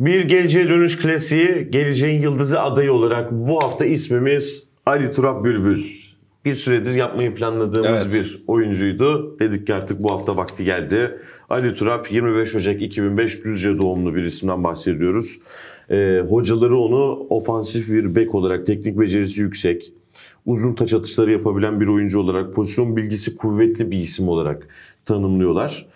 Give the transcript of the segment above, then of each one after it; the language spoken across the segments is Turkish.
Bir Geleceğe Dönüş Klasiği, Geleceğin Yıldızı adayı olarak bu hafta ismimiz Ali Turap Bülbül. Bir süredir yapmayı planladığımız evet. bir oyuncuydu. Dedik ki artık bu hafta vakti geldi. Ali Turap 25 Ocak 2005 Düzce doğumlu bir isimden bahsediyoruz. Ee, hocaları onu ofansif bir bek olarak teknik becerisi yüksek, uzun taç atışları yapabilen bir oyuncu olarak, pozisyon bilgisi kuvvetli bir isim olarak tanımlıyorlar.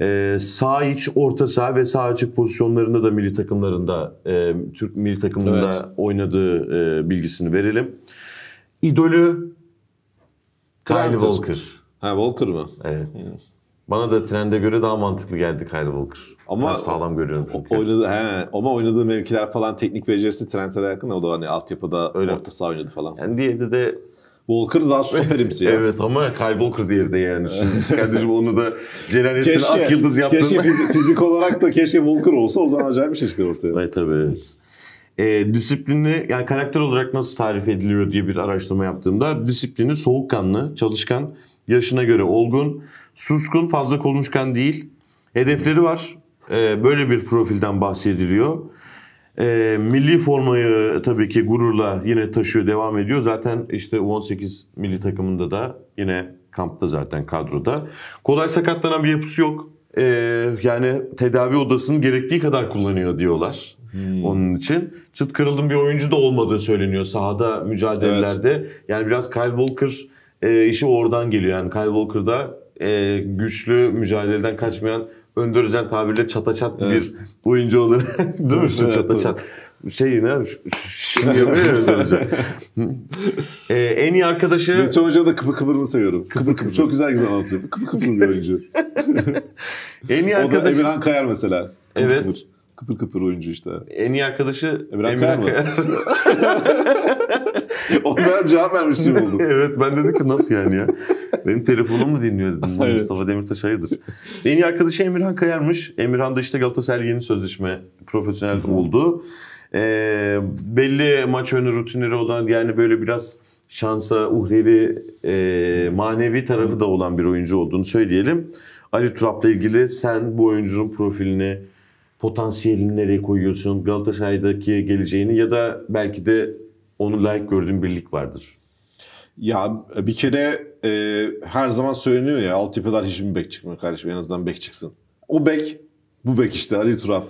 Ee, sağ iç, orta saha ve sağ açık pozisyonlarında da milli takımlarında, e, Türk milli takımında evet. oynadığı e, bilgisini verelim. İdolü Kyle Walker. Ha Walker mı? Evet. Yani. Bana da trende göre daha mantıklı geldi Kyle Walker. Ama ben sağlam görüyorum çünkü. Oynadı, he, ama oynadığı mevkiler falan teknik becerisi Trent'e de yakın. O da hani altyapıda Öyle. orta saha oynadı falan. Yani diğeri de Walker daha stoperimsi ya. evet ama Kyle Walker diğeri de yani. Şimdi kardeşim onu da Celalettin Akyıldız yaptığında. Keşke fizik, fizik olarak da keşke Walker olsa o zaman acayip bir şey çıkar ortaya. Ay, tabii evet. E, disiplini yani karakter olarak nasıl tarif ediliyor diye bir araştırma yaptığımda disiplini soğukkanlı, çalışkan, yaşına göre olgun, Suskun fazla konuşkan değil. Hedefleri var. E, böyle bir profilden bahsediliyor. E, milli formayı tabii ki gururla yine taşıyor, devam ediyor. Zaten işte 18 milli takımında da yine kampta zaten kadroda. Kolay sakatlanan bir yapısı yok. E, yani tedavi odasını gerektiği kadar kullanıyor diyorlar. Hmm. Onun için çıt kırıldım bir oyuncu da olmadığı söyleniyor sahada mücadelelerde. Evet. Yani biraz Kyle Walker e, işi oradan geliyor. Yani Kyle Walker'da e, güçlü, mücadeleden kaçmayan, Önder Özen tabirle çata çat evet. bir oyuncu olarak dönüştü evet, çata çat. Şey ne şimdi yapıyor Önder Özen. ee, en iyi arkadaşı... Metin Hoca'nın da kıpır kıpırını seviyorum. Kıpır kıpır. Çok güzel güzel anlatıyor. Kıpır kıpır bir oyuncu. en iyi arkadaş. O da Emirhan Kayar mesela. Kıpır evet. Kıpır. Kıpır kıpır oyuncu işte. En iyi arkadaşı Emirhan Kayar mı? Onlar cevap vermiş gibi oldu. evet ben dedim ki nasıl yani ya? Benim telefonum mu dinliyor dedim. Mustafa Demirtaş hayırdır. En iyi arkadaşı Emirhan Kayar'mış. Emirhan da işte Galatasaray yeni sözleşme profesyonel oldu. Ee, belli maç önü rutinleri olan yani böyle biraz şansa uhrevi e, manevi tarafı da olan bir oyuncu olduğunu söyleyelim. Ali Turap'la ilgili sen bu oyuncunun profilini potansiyelini nereye koyuyorsun? Galatasaray'daki geleceğini ya da belki de onu layık gördüğün birlik vardır. Ya bir kere e, her zaman söyleniyor ya altyapılar hiçbir bek çıkmıyor kardeşim en azından bek çıksın. O bek bu bek işte Ali Turap.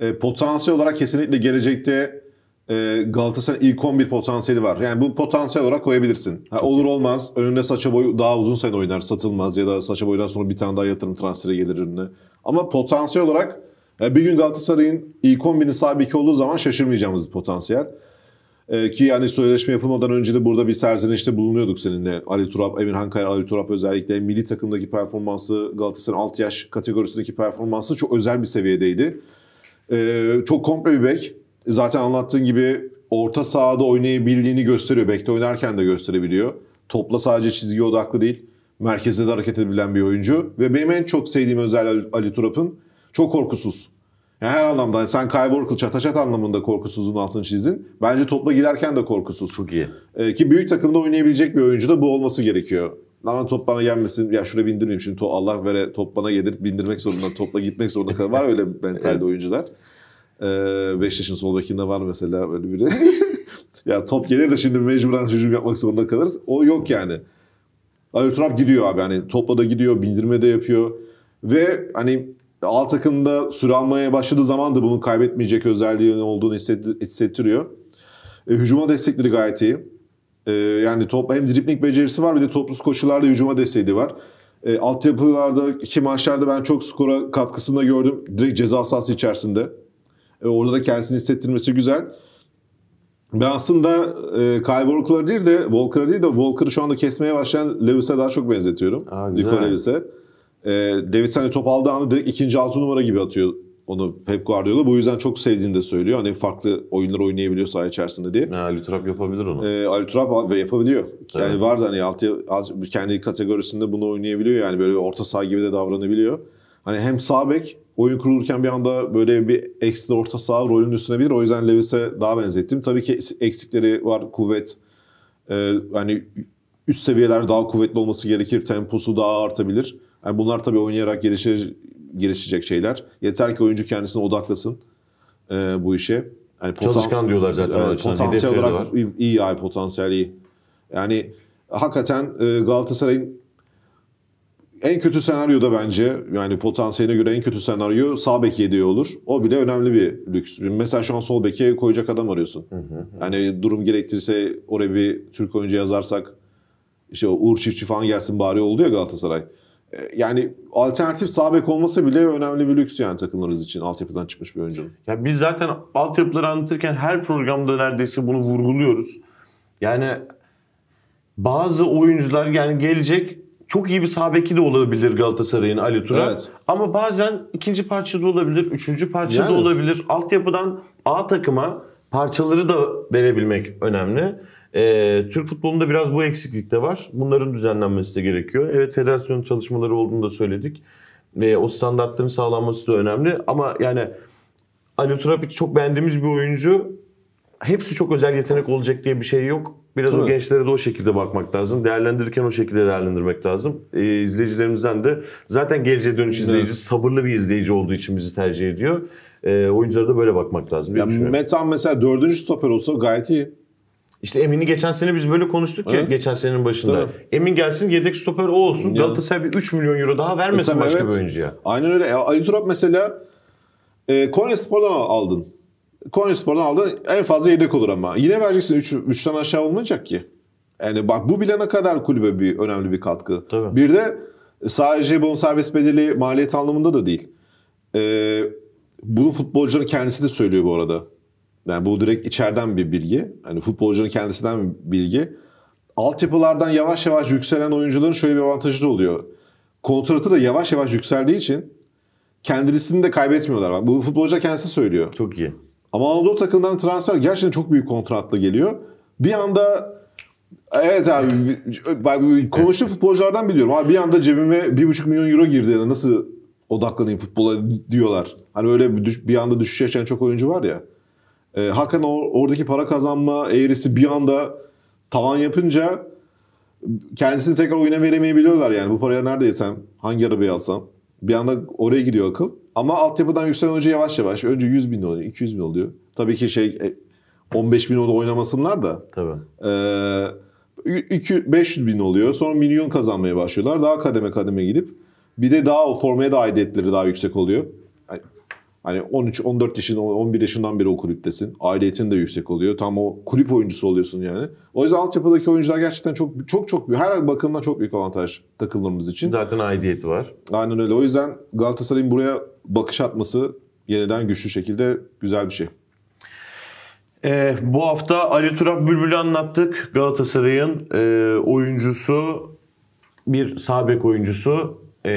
E, potansiyel olarak kesinlikle gelecekte e, Galatasaray ilk 11 potansiyeli var. Yani bu potansiyel olarak koyabilirsin. Ha, olur olmaz önünde saça boyu daha uzun sene oynar satılmaz ya da saça boydan sonra bir tane daha yatırım transferi gelir önüne. Ama potansiyel olarak yani e, bir gün Galatasaray'ın ilk 11'in sahibi olduğu zaman şaşırmayacağımız bir potansiyel. Ee, ki yani sözleşme yapılmadan önce de burada bir serzenişte bulunuyorduk seninle. Ali Turap, Emirhan Kaya, Ali Turap özellikle milli takımdaki performansı, Galatasaray'ın alt yaş kategorisindeki performansı çok özel bir seviyedeydi. Ee, çok komple bir bek. Zaten anlattığın gibi orta sahada oynayabildiğini gösteriyor. Bekte oynarken de gösterebiliyor. Topla sadece çizgi odaklı değil. Merkezde de hareket edebilen bir oyuncu. Ve benim en çok sevdiğim özel Ali Turap'ın çok korkusuz. Yani her anlamda sen Kyle Workle çataçat anlamında korkusuzun altını çizin. Bence topla giderken de korkusuz. Çok iyi. Ee, ki büyük takımda oynayabilecek bir oyuncu da bu olması gerekiyor. Ama top bana gelmesin. Ya şuraya bindirmeyeyim şimdi. To Allah vere top bana gelir bindirmek zorunda. Topla gitmek zorunda kadar. Var öyle mentalde evet. oyuncular. Ee, Beşiktaş'ın sol bekinde var mesela öyle biri. ya top gelir de şimdi mecburen hücum yapmak zorunda kalırız. O yok yani. Ayol gidiyor abi. Hani topla da gidiyor. Bindirme de yapıyor. Ve hani A takımda süre almaya başladığı zaman da bunun kaybetmeyecek özelliği olduğunu hissettiriyor. E, hücuma destekleri gayet iyi. E, yani top hem dripling becerisi var bir de toplu koşularda hücuma desteği var. E, altyapılarda iki maçlarda ben çok skora katkısında gördüm. Direkt ceza sahası içerisinde. E, orada da kendisini hissettirmesi güzel. Ben aslında e, Kyle Walker'a değil de Walker'a değil de Walker'ı şu anda kesmeye başlayan Lewis'e daha çok benzetiyorum. Aa, Nico Lewis'e e, ee, Davis hani top aldığı anda direkt ikinci altı numara gibi atıyor onu Pep Guardiola. Bu yüzden çok sevdiğini de söylüyor. Hani farklı oyunlar oynayabiliyor saha içerisinde diye. Ya, Ali Turap yapabilir onu. Ee, Ali Turap yapabiliyor. Yani evet. var da hani altı, altı, kendi kategorisinde bunu oynayabiliyor. Yani böyle orta saha gibi de davranabiliyor. Hani hem sağ bek oyun kurulurken bir anda böyle bir ekstra orta saha rolünün üstüne bilir. O yüzden Levis'e daha benzettim. Tabii ki eksikleri var. Kuvvet e, hani üst seviyeler daha kuvvetli olması gerekir. Temposu daha artabilir. Yani bunlar tabii oynayarak gelişir, gelişecek şeyler. Yeter ki oyuncu kendisine odaklasın e, bu işe. Yani potan, Çalışkan diyorlar zaten. E, potansiyel olarak var. iyi ay potansiyel iyi. Yani hakikaten e, Galatasaray'ın en kötü senaryoda bence yani potansiyeline göre en kötü senaryo sağ bek yediği olur. O bile önemli bir lüks. Mesela şu an sol beke koyacak adam arıyorsun. Hı hı Yani durum gerektirirse oraya bir Türk oyuncu yazarsak işte Uğur Çiftçi falan gelsin bari oldu ya Galatasaray. Ee, yani alternatif sağ olmasa bile önemli bir lüks yani takımlarınız için altyapıdan çıkmış bir oyuncu. Ya biz zaten altyapıları anlatırken her programda neredeyse bunu vurguluyoruz. Yani bazı oyuncular yani gelecek çok iyi bir sabeki de olabilir Galatasaray'ın Ali Turan. Evet. Ama bazen ikinci parça da olabilir, üçüncü parça yani. olabilir. Altyapıdan A takıma parçaları da verebilmek önemli. E, Türk futbolunda biraz bu eksiklik de var. Bunların düzenlenmesi de gerekiyor. Evet federasyon çalışmaları olduğunu da söyledik. E, o standartların sağlanması da önemli. Ama yani Ali Turapik çok beğendiğimiz bir oyuncu. Hepsi çok özel yetenek olacak diye bir şey yok. Biraz Tabii. o gençlere de o şekilde bakmak lazım. Değerlendirirken o şekilde değerlendirmek lazım. E, izleyicilerimizden de zaten geleceğe dönüş izleyici evet. sabırlı bir izleyici olduğu için bizi tercih ediyor. E, oyunculara da böyle bakmak lazım. Ya Metan mesela dördüncü stoper olsa gayet iyi. İşte Emin'i geçen sene biz böyle konuştuk ya evet. geçen senenin başında. Evet. Emin gelsin yedek stoper o olsun. Evet. Galatasaray bir 3 milyon euro daha vermesin e, başka evet. bir oyuncuya. Aynen öyle. E, Ali Turap mesela e, Konya Spor'dan aldın. Konya Spor'dan aldın en fazla yedek olur ama. Yine vereceksin 3 üç, aşağı olmayacak ki. Yani bak bu bile ne kadar kulübe bir önemli bir katkı. Tabii. Bir de sadece bonservis bedeli maliyet anlamında da değil. Ee, bunu futbolcuların kendisi de söylüyor bu arada. Yani bu direkt içeriden bir bilgi. Hani futbolcunun kendisinden bir bilgi. Altyapılardan yavaş yavaş yükselen oyuncuların şöyle bir avantajı da oluyor. Kontratı da yavaş yavaş yükseldiği için kendisini de kaybetmiyorlar. Bak, bu futbolcu kendisi söylüyor. Çok iyi. Ama Anadolu takımından transfer gerçekten çok büyük kontratla geliyor. Bir anda Evet abi konuştuğum futbolculardan biliyorum. Abi bir anda cebime 1,5 milyon euro girdi. nasıl odaklanayım futbola diyorlar. Hani öyle bir, düş, bir anda düşüş yaşayan çok oyuncu var ya. E, hakikaten or- oradaki para kazanma eğrisi bir anda tavan yapınca kendisini tekrar oyuna veremeyebiliyorlar yani. Bu paraya neredeysem, hangi arabayı alsam. Bir anda oraya gidiyor akıl. Ama altyapıdan yükselen önce yavaş yavaş. Önce 100 bin oluyor, 200 bin oluyor. Tabii ki şey 15 e, bin oldu oynamasınlar da. Tabii. Ee, 500 bin oluyor. Sonra milyon kazanmaya başlıyorlar. Daha kademe kademe gidip. Bir de daha o formaya da aidiyetleri daha yüksek oluyor. Hani 13-14 yaşında 11 yaşından beri o kulüptesin. Aileyetin de yüksek oluyor. Tam o kulüp oyuncusu oluyorsun yani. O yüzden altyapıdaki oyuncular gerçekten çok çok çok büyük. Her bakımdan çok büyük avantaj takımlarımız için. Zaten aidiyeti var. Aynen öyle. O yüzden Galatasaray'ın buraya bakış atması yeniden güçlü şekilde güzel bir şey. Ee, bu hafta Ali Turan Bülbül'ü anlattık. Galatasaray'ın e, oyuncusu bir sabek oyuncusu e,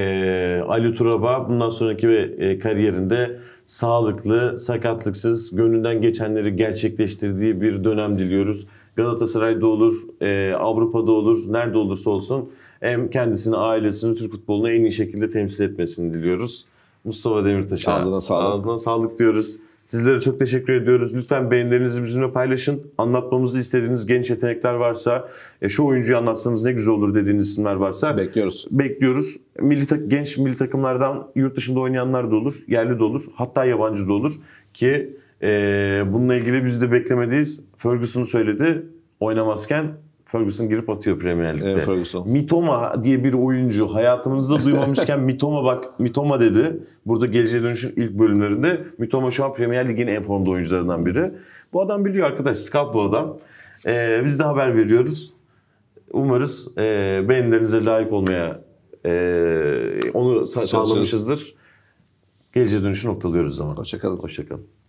Ali Turab'a bundan sonraki ve e, kariyerinde sağlıklı, sakatlıksız, gönlünden geçenleri gerçekleştirdiği bir dönem diliyoruz. Galatasaray'da olur, e, Avrupa'da olur, nerede olursa olsun hem kendisini, ailesini, Türk futbolunu en iyi şekilde temsil etmesini diliyoruz. Mustafa Demirtaş. Ağzına sağlık. Ağzına sağlık diyoruz. Sizlere çok teşekkür ediyoruz. Lütfen beğenilerinizi bizimle paylaşın. Anlatmamızı istediğiniz genç yetenekler varsa, e, şu oyuncuyu anlatsanız ne güzel olur dediğiniz isimler varsa bekliyoruz. Bekliyoruz. Milli tak genç milli takımlardan yurt dışında oynayanlar da olur, yerli de olur, hatta yabancı da olur ki e, bununla ilgili biz de beklemedeyiz. Ferguson söyledi oynamazken Ferguson girip atıyor Premier Lig'de. Evet, Mitoma diye bir oyuncu hayatımızda duymamışken Mitoma bak Mitoma dedi. Burada geleceğe dönüşün ilk bölümlerinde Mitoma şu an Premier Lig'in en formda oyuncularından biri. Bu adam biliyor arkadaş scout bu adam. Ee, biz de haber veriyoruz. Umarız e, beğenilerinize layık olmaya e, onu sağlamışızdır. Geleceğe dönüşü noktalıyoruz zaman. Hoşçakalın. Hoşçakalın.